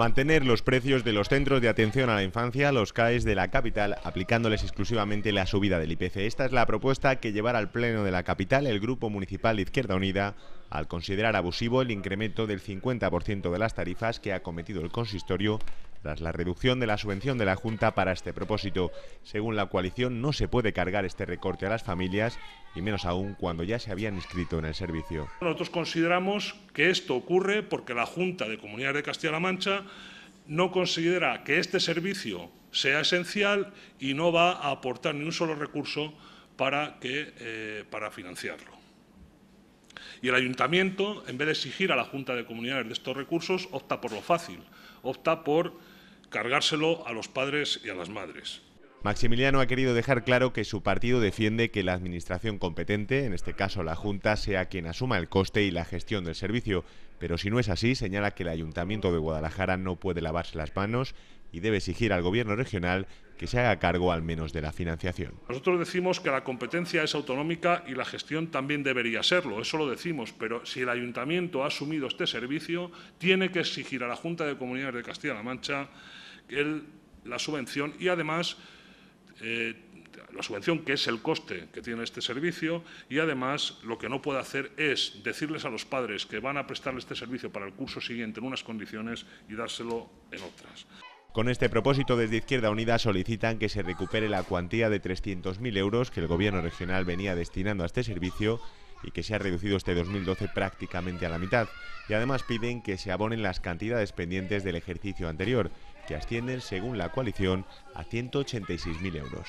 Mantener los precios de los centros de atención a la infancia, los CAES de la capital, aplicándoles exclusivamente la subida del IPC. Esta es la propuesta que llevará al Pleno de la capital el Grupo Municipal de Izquierda Unida al considerar abusivo el incremento del 50% de las tarifas que ha cometido el consistorio tras la reducción de la subvención de la Junta para este propósito. Según la coalición, no se puede cargar este recorte a las familias y menos aún cuando ya se habían inscrito en el servicio. Nosotros consideramos que esto ocurre porque la Junta de Comunidades de Castilla-La Mancha no considera que este servicio sea esencial y no va a aportar ni un solo recurso para, eh, para financiarlo. Y el ayuntamiento, en vez de exigir a la Junta de Comunidades de estos recursos, opta por lo fácil, opta por cargárselo a los padres y a las madres. Maximiliano ha querido dejar claro que su partido defiende que la administración competente, en este caso la Junta, sea quien asuma el coste y la gestión del servicio, pero si no es así, señala que el Ayuntamiento de Guadalajara no puede lavarse las manos y debe exigir al Gobierno regional que se haga cargo al menos de la financiación. Nosotros decimos que la competencia es autonómica y la gestión también debería serlo, eso lo decimos, pero si el ayuntamiento ha asumido este servicio, tiene que exigir a la Junta de Comunidades de Castilla-La Mancha la subvención y además eh, la subvención que es el coste que tiene este servicio y además lo que no puede hacer es decirles a los padres que van a prestarle este servicio para el curso siguiente en unas condiciones y dárselo en otras. Con este propósito, desde Izquierda Unida solicitan que se recupere la cuantía de 300.000 euros que el Gobierno regional venía destinando a este servicio y que se ha reducido este 2012 prácticamente a la mitad. Y además piden que se abonen las cantidades pendientes del ejercicio anterior, que ascienden, según la coalición, a 186.000 euros.